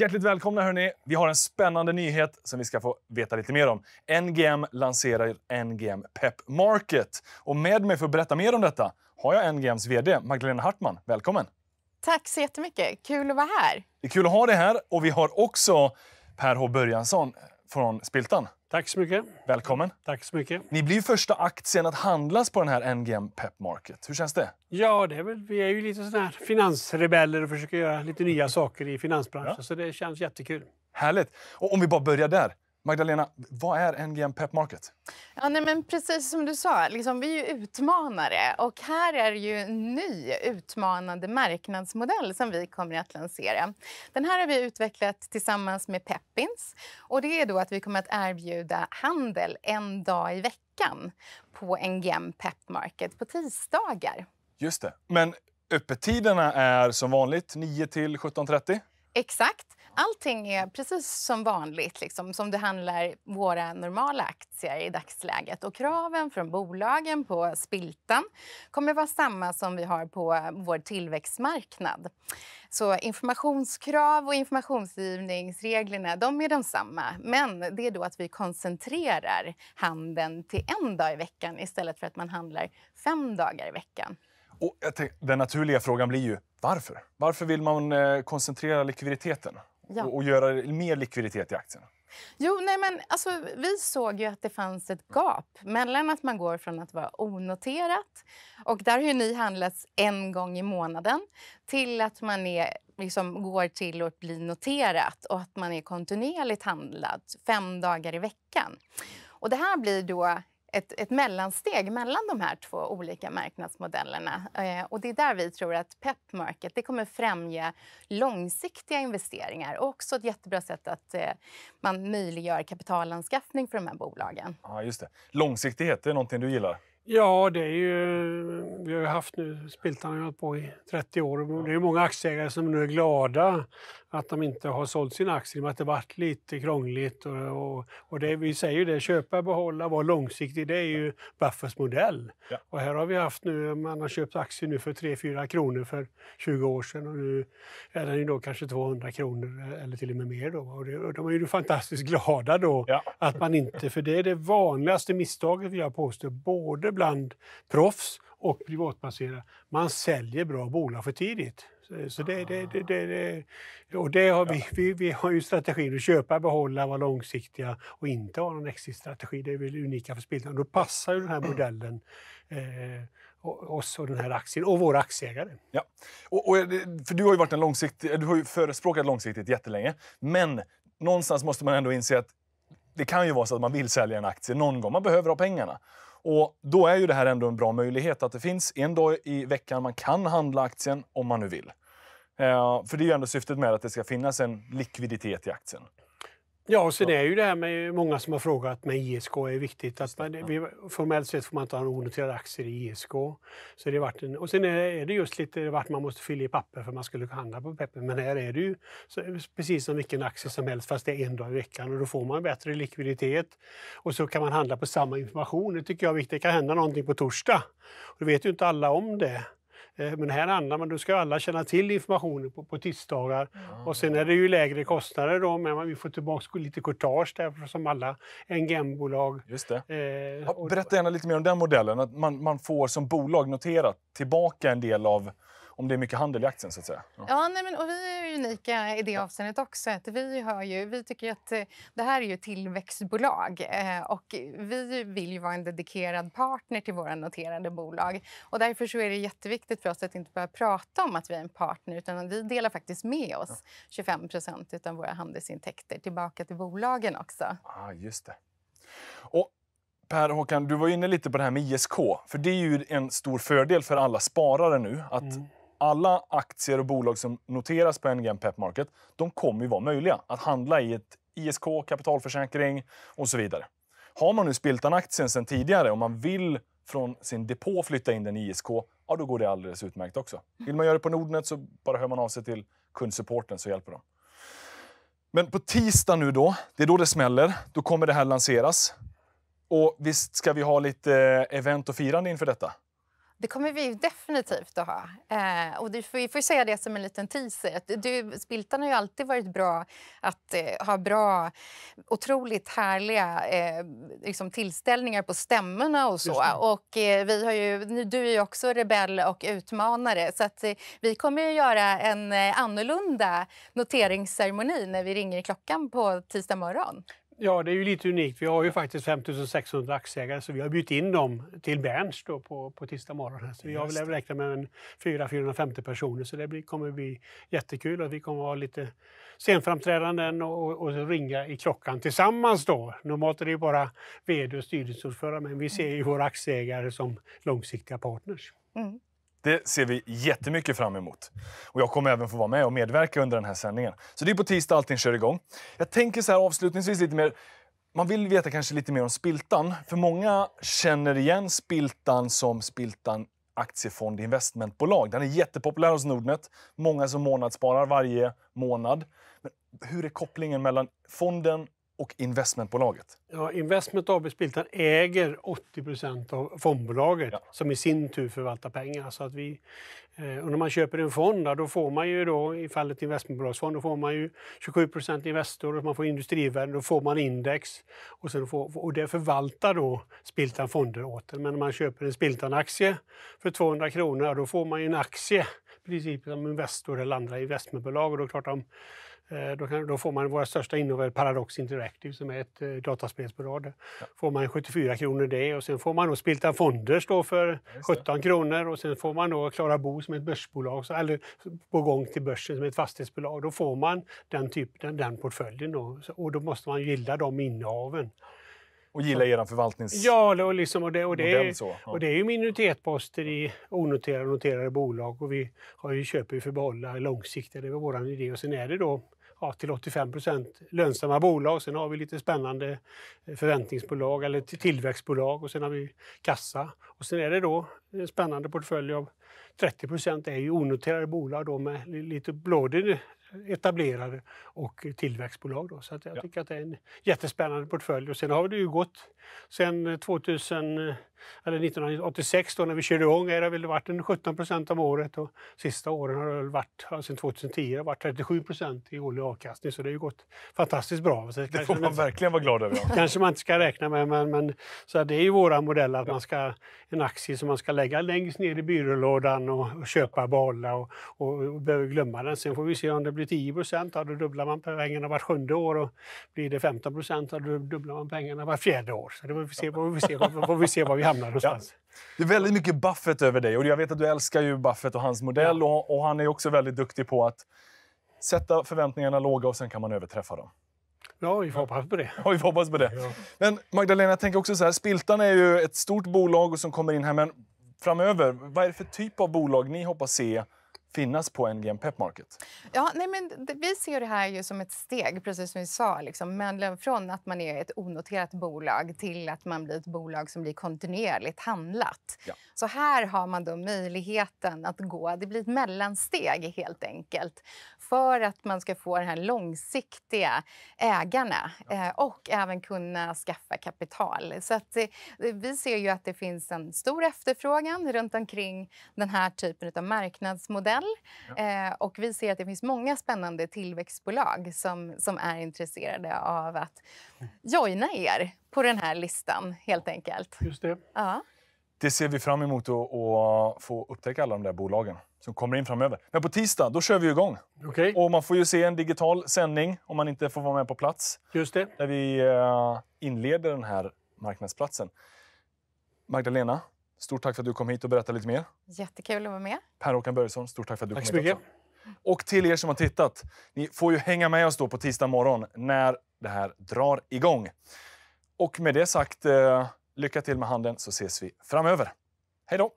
Hjärtligt välkomna hörni. Vi har en spännande nyhet som vi ska få veta lite mer om. NGM lanserar NGM Pep Market. Och med mig för att berätta mer om detta har jag NGMs VD Magdalena Hartman. Välkommen! Tack så jättemycket. Kul att vara här. Det är kul att ha dig här. Och vi har också Per H Börjansson, från Spiltan. Tack så mycket. Välkommen. Tack så mycket. Ni blir första aktien att handlas på den här NGM Pep Market. Hur känns det? Ja, det är väl, vi är ju lite sådana här finansrebeller och försöker göra lite nya saker i finansbranschen, ja. så det känns jättekul. Härligt. Och om vi bara börjar där. Magdalena, vad är NGM Pep Market? Ja, nej, men precis som du sa, liksom, vi är ju utmanare. Och här är det ju en ny utmanande marknadsmodell som vi kommer att lansera. Den här har vi utvecklat tillsammans med Peppins. Och det är då att vi kommer att erbjuda handel en dag i veckan på NGM Pep Market på tisdagar. Just det. Men öppettiderna är som vanligt 9 till 17.30? Exakt. Allting är precis som vanligt, liksom, som du handlar våra normala aktier i dagsläget. Och kraven från bolagen på spiltan kommer vara samma som vi har på vår tillväxtmarknad. Så informationskrav och informationsgivningsreglerna de är de samma. Men det är då att vi koncentrerar handeln till en dag i veckan istället för att man handlar fem dagar i veckan. Och tänkte, den naturliga frågan blir ju varför? Varför vill man eh, koncentrera likviditeten ja. och, och göra mer likviditet i aktierna? Jo, nej men alltså, vi såg ju att det fanns ett gap mellan att man går från att vara onoterat och där har ju ni handlats en gång i månaden till att man är, liksom, går till att bli noterat och att man är kontinuerligt handlad fem dagar i veckan. Och det här blir då ett, ett, mellansteg mellan de här två olika marknadsmodellerna. Eh, och det är där vi tror att PEP Market det kommer främja långsiktiga investeringar och också ett jättebra sätt att eh, man möjliggör kapitalanskaffning för de här bolagen. Ja, just det. Långsiktighet, det är någonting du gillar? Ja, det är ju, vi har ju haft nu, Spiltan har hållit på i 30 år och det är många aktieägare som nu är glada att de inte har sålt sina aktier med att det varit lite krångligt. Och, och, och det, vi säger ju det, köpa, behålla, vara långsiktig, det är ju Buffers modell. Ja. Och här har vi haft nu, man har köpt aktier nu för 3-4 kronor för 20 år sedan och nu är den ju då kanske 200 kronor eller till och med mer då. Och, det, och de är ju fantastiskt glada då ja. att man inte, för det är det vanligaste misstaget vill jag påstå, både bland proffs och privatplacerare. Man säljer bra bolag för tidigt. Eh, så det, ah. det, det, det, och det har vi, vi, vi har ju strategin att köpa, behålla, vara långsiktiga och inte ha någon exit-strategi. Det är väl unika för spelaren. Då passar ju den här mm. modellen eh, oss och den här aktien och våra aktieägare. Ja. Och, och, eh, för du har ju varit en långsiktig, du har ju förespråkat långsiktigt jättelänge. Men någonstans måste man ändå inse att det kan ju vara så att man vill sälja en aktie någon gång. Man behöver ha pengarna. Och då är ju det här ändå en bra möjlighet att det finns en dag i veckan man kan handla aktien om man nu vill. Eh, för det är ju ändå syftet med att det ska finnas en likviditet i aktien. Ja, och sen är ju det här med många som har frågat med ISK är viktigt. Att man, formellt sett får man inte ha onoterade aktier i ISK. Så det varit en, och sen är det just lite vart man måste fylla i papper för man skulle handla på papper. Men här är det ju så, precis som vilken aktie som helst fast det är en dag i veckan och då får man bättre likviditet. Och så kan man handla på samma information. Det tycker jag är viktigt. Det kan hända någonting på torsdag. Och det vet ju inte alla om det. Eh, men här handlar man, då ska alla känna till informationen på, på tisdagar. Mm. Och sen är det ju lägre kostnader då, men vi får tillbaka lite courtage där som alla NGM-bolag. Just det. Eh, ja, berätta gärna lite mer om den modellen, att man, man får som bolag noterat tillbaka en del av om det är mycket handel i aktien. så att säga. Ja, ja nej, men, och vi är unika i det avseendet också. Att vi, har ju, vi tycker att eh, det här är ju tillväxtbolag eh, och vi vill ju vara en dedikerad partner till våra noterade bolag. Och därför så är det jätteviktigt för oss att inte bara prata om att vi är en partner utan vi delar faktiskt med oss 25 av våra handelsintäkter tillbaka till bolagen också. ah, just det. Och Per Håkan, du var inne lite på det här med ISK. För det är ju en stor fördel för alla sparare nu. att mm alla aktier och bolag som noteras på NGM Pep Market, de kommer ju vara möjliga att handla i ett ISK, kapitalförsäkring och så vidare. Har man nu Spiltan-aktien sedan tidigare och man vill från sin depå flytta in den i ISK, ja då går det alldeles utmärkt också. Vill man göra det på Nordnet så bara hör man av sig till kundsupporten så hjälper de. Men på tisdag nu då, det är då det smäller. Då kommer det här lanseras. Och visst ska vi ha lite eh, event och firande inför detta? Det kommer vi definitivt att ha. Eh, och du får, vi får säga det som en liten teaser. Du, Spiltan har ju alltid varit bra att eh, ha bra, otroligt härliga eh, liksom tillställningar på stämmorna och så. Och eh, vi har ju, du är ju också rebell och utmanare så att eh, vi kommer att göra en eh, annorlunda noteringsceremoni när vi ringer i klockan på tisdag morgon. Ja, det är ju lite unikt. Vi har ju faktiskt 5600 aktieägare så vi har bjudit in dem till Berns då på, på tisdag morgon. Så vi har väl räknat med en 400-450 personer så det blir, kommer bli jättekul. Och vi kommer att ha lite scenframträdanden och, och, ringa i klockan tillsammans då. Normalt är det ju bara vd och styrelseordförande men vi ser ju våra aktieägare som långsiktiga partners. Mm. Det ser vi jättemycket fram emot. Och jag kommer även få vara med och medverka under den här sändningen. Så det är på tisdag allting kör igång. Jag tänker så här avslutningsvis lite mer man vill veta kanske lite mer om Spiltan, för många känner igen Spiltan som Spiltan aktiefond investmentbolag. Den är jättepopulär hos Nordnet. Många som månadssparar varje månad. Men hur är kopplingen mellan fonden och investmentbolaget. Ja, Investment AB Spiltan äger 80 av fondbolaget ja. som i sin tur förvaltar pengar. Så att vi, eh, och när man köper en fond då får man ju då, i fallet investmentbolagsfond, då får man ju 27 Investor, och man får industrivärden, då får man index och, sen får, och det förvaltar då Spiltan Fonder åt en. Men när man köper en Spiltan-aktie för 200 kronor, då får man ju en aktie i princip som Investor eller andra investmentbolag och då klart de Eh, då, kan, då, får man våra största innehav, Paradox Interactive som är ett eh, dataspelsbolag. Ja. får man 74 kronor det och sen får man då Spiltan Fonders då för 17 kronor och sen får man då Klara Bo som är ett börsbolag, så, eller på gång till börsen som är ett fastighetsbolag. Då får man den, typ, den, den portföljen då. Så, och då måste man gilla de innehaven. Och gilla er förvaltningsmodell. Ja, och, liksom, och, det, och, det, är, så. Ja. och det är ju minoritetsposter i onoterade och noterade bolag och vi har ju köper för att behålla långsiktiga. det är vår idé. Och sen är det då ja, till 85 procent lönsamma bolag. Sen har vi lite spännande eh, förväntningsbolag eller tillväxtbolag och sen har vi kassa. Och sen är det då en spännande portfölj av 30 procent är ju onoterade bolag då med lite blådyn eh, etablerade och tillväxtbolag. Då. Så jag ja. tycker att det är en jättespännande portfölj. Och sen har det ju gått Sen 2000, eh, eh, eller 1986 då när vi körde igång har det väl varit en 17 procent om året och sista åren har det varit, sedan 2010, har varit 37 procent i årlig avkastning så det har ju gått fantastiskt bra. Så det, får man, man verkligen vara glad över. Ja. kanske man inte ska räkna med men, men så det är ju våra modell att man ska, en aktie som man ska lägga längst ner i byrålådan och, och köpa, behålla och, och, och behöver glömma den. Sen får vi se om det blir 10 procent, då dubblar man pengarna vart sjunde år och blir det 15 procent, då dubblar man pengarna vart fjärde år det får vi se, får vi se, får vi, se var vi hamnar någonstans. Ja. Det är väldigt mycket Buffett över dig. Och jag vet att du älskar ju Buffett och hans modell. Ja. Och, och, han är också väldigt duktig på att sätta förväntningarna låga och sen kan man överträffa dem. Ja, vi får hoppas på det. Ja, vi får hoppas på det. Ja. Men Magdalena, jag tänker också så här. Spiltan är ju ett stort bolag som kommer in här. Men framöver, vad är det för typ av bolag ni hoppas se finnas på NGM Pep Market? Ja, nej men vi ser det här ju som ett steg, precis som vi sa. Liksom, från att man är ett onoterat bolag till att man blir ett bolag som blir kontinuerligt handlat. Ja. Så här har man då möjligheten att gå... Det blir ett mellansteg, helt enkelt för att man ska få de här långsiktiga ägarna ja. Eh, och även kunna skaffa kapital. Så att, eh, vi ser ju att det finns en stor efterfrågan runt omkring den här typen av marknadsmodell. Ja. Eh, och vi ser att det finns många spännande tillväxtbolag som, som är intresserade av att mm. joina er på den här listan, helt enkelt. Just det. Ja. Det ser vi fram emot att få upptäcka alla de där bolagen som kommer in framöver. Men på tisdag, då kör vi igång. Okay. Och man får ju se en digital sändning om man inte får vara med på plats. Just det. Där vi eh, inleder den här marknadsplatsen. Magdalena, stort tack för att du kom hit och berättade lite mer. Jättekul att vara med. Per-Håkan Börjesson, stort tack för att du tack kom hit. Också. Och till er som har tittat, ni får ju hänga med oss då på tisdag morgon när det här drar igång. Och med det sagt eh, Lycka till med handeln så ses vi framöver. Hej då!